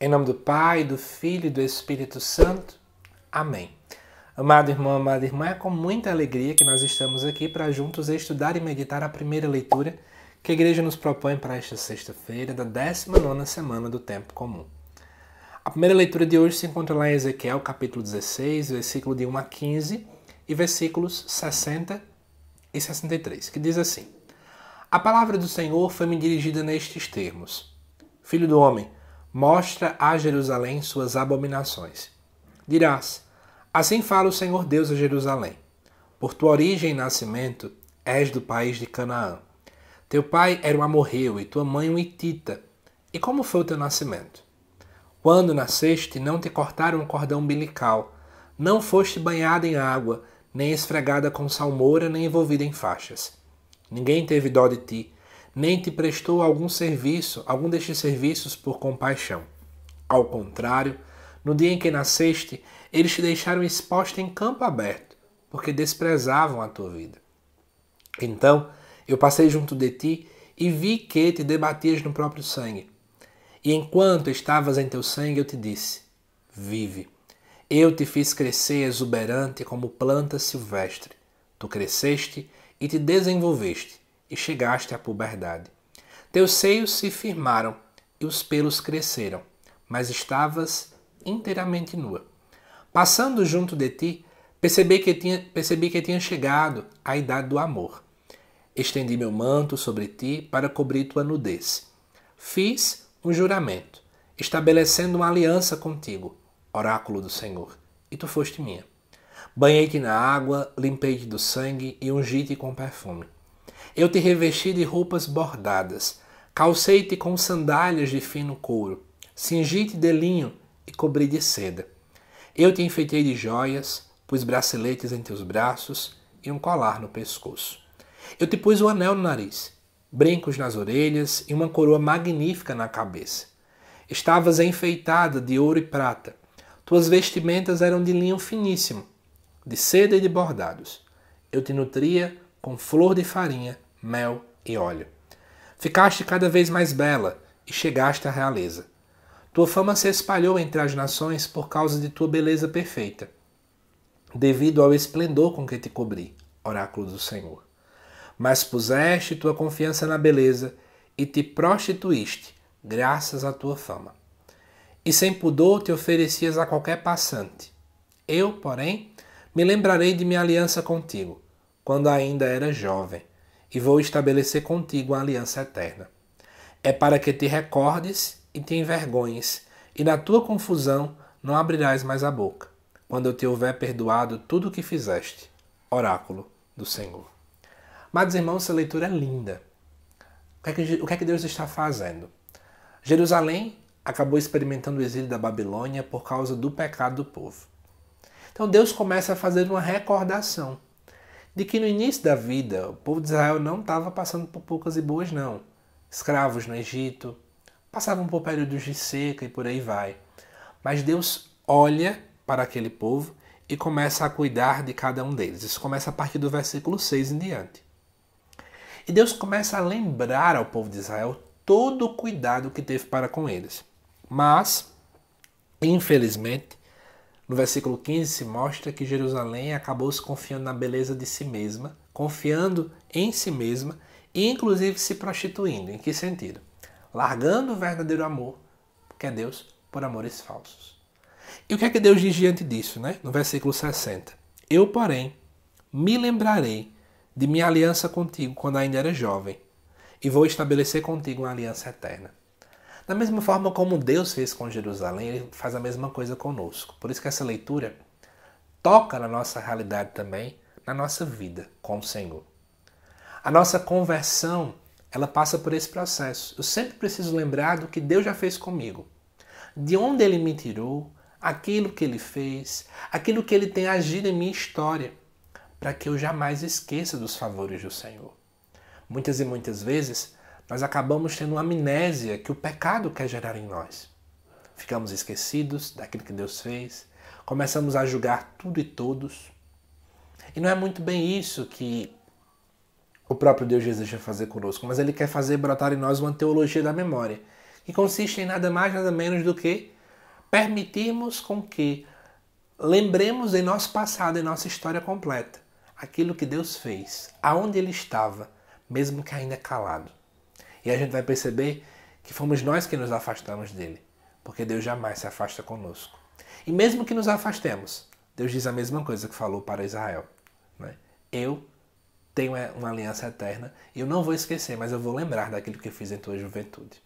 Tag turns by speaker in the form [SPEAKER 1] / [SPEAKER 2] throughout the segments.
[SPEAKER 1] Em nome do Pai, do Filho e do Espírito Santo. Amém. Amado irmão, amada irmã, é com muita alegria que nós estamos aqui para juntos estudar e meditar a primeira leitura que a igreja nos propõe para esta sexta-feira da 19ª semana do tempo comum. A primeira leitura de hoje se encontra lá em Ezequiel, capítulo 16, versículo de 1 a 15 e versículos 60 e 63, que diz assim: A palavra do Senhor foi me dirigida nestes termos: Filho do homem, mostra a Jerusalém suas abominações. Dirás: Assim fala o Senhor Deus a Jerusalém. Por tua origem e nascimento és do país de Canaã. Teu pai era um amorreu e tua mãe um hitita. E como foi o teu nascimento? Quando nasceste, não te cortaram o cordão umbilical, não foste banhada em água, nem esfregada com salmoura, nem envolvida em faixas. Ninguém teve dó de ti, nem te prestou algum serviço, algum destes serviços por compaixão. Ao contrário, no dia em que nasceste, eles te deixaram exposta em campo aberto, porque desprezavam a tua vida. Então eu passei junto de ti e vi que te debatias no próprio sangue. E enquanto estavas em teu sangue, eu te disse: Vive. Eu te fiz crescer exuberante como planta silvestre. Tu cresceste e te desenvolveste e chegaste à puberdade. Teus seios se firmaram e os pelos cresceram, mas estavas inteiramente nua. Passando junto de ti, percebi que tinha, percebi que tinha chegado a idade do amor. Estendi meu manto sobre ti para cobrir tua nudez. Fiz um juramento, estabelecendo uma aliança contigo, oráculo do Senhor, e tu foste minha. Banhei-te na água, limpei-te do sangue e ungi-te com perfume. Eu te revesti de roupas bordadas, calcei-te com sandálias de fino couro, cingi-te de linho e cobri de seda. Eu te enfeitei de joias, pus braceletes em teus braços e um colar no pescoço. Eu te pus um anel no nariz, brincos nas orelhas e uma coroa magnífica na cabeça. Estavas enfeitada de ouro e prata. Tuas vestimentas eram de linho finíssimo, de seda e de bordados. Eu te nutria com flor de farinha, mel e óleo. Ficaste cada vez mais bela e chegaste à realeza. Tua fama se espalhou entre as nações por causa de tua beleza perfeita, devido ao esplendor com que te cobri, oráculo do Senhor. Mas puseste tua confiança na beleza e te prostituíste, graças à tua fama. E sem pudor te oferecias a qualquer passante. Eu, porém, me lembrarei de minha aliança contigo quando ainda era jovem, e vou estabelecer contigo a aliança eterna. É para que te recordes e te envergonhes, e na tua confusão não abrirás mais a boca, quando eu te houver perdoado tudo o que fizeste. Oráculo do Senhor. Amados irmãos, essa leitura é linda. O que, é que, o que é que Deus está fazendo? Jerusalém acabou experimentando o exílio da Babilônia por causa do pecado do povo. Então Deus começa a fazer uma recordação de que no início da vida o povo de Israel não estava passando por poucas e boas, não. Escravos no Egito, passavam por períodos de seca e por aí vai. Mas Deus olha para aquele povo e começa a cuidar de cada um deles. Isso começa a partir do versículo 6 em diante. E Deus começa a lembrar ao povo de Israel todo o cuidado que teve para com eles. Mas, infelizmente, no versículo 15 se mostra que Jerusalém acabou se confiando na beleza de si mesma, confiando em si mesma e inclusive se prostituindo. Em que sentido? Largando o verdadeiro amor, que é Deus, por amores falsos. E o que é que Deus diz diante disso, né? No versículo 60. Eu, porém, me lembrarei de minha aliança contigo quando ainda era jovem, e vou estabelecer contigo uma aliança eterna. Da mesma forma como Deus fez com Jerusalém, ele faz a mesma coisa conosco. Por isso que essa leitura toca na nossa realidade também, na nossa vida com o Senhor. A nossa conversão, ela passa por esse processo. Eu sempre preciso lembrar do que Deus já fez comigo. De onde ele me tirou, aquilo que ele fez, aquilo que ele tem agido em minha história, para que eu jamais esqueça dos favores do Senhor. Muitas e muitas vezes nós acabamos tendo uma amnésia que o pecado quer gerar em nós. Ficamos esquecidos daquilo que Deus fez, começamos a julgar tudo e todos. E não é muito bem isso que o próprio Deus deseja fazer conosco, mas ele quer fazer brotar em nós uma teologia da memória, que consiste em nada mais, nada menos do que permitirmos com que lembremos em nosso passado, em nossa história completa, aquilo que Deus fez, aonde ele estava, mesmo que ainda calado. E a gente vai perceber que fomos nós que nos afastamos dele, porque Deus jamais se afasta conosco. E mesmo que nos afastemos, Deus diz a mesma coisa que falou para Israel: né? Eu tenho é uma aliança eterna e eu não vou esquecer, mas eu vou lembrar daquilo que fiz em tua juventude.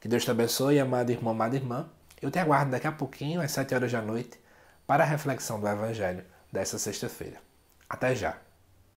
[SPEAKER 1] Que Deus te abençoe, amado irmão, amada irmã. Eu te aguardo daqui a pouquinho, às sete horas da noite, para a reflexão do Evangelho dessa sexta-feira. Até já!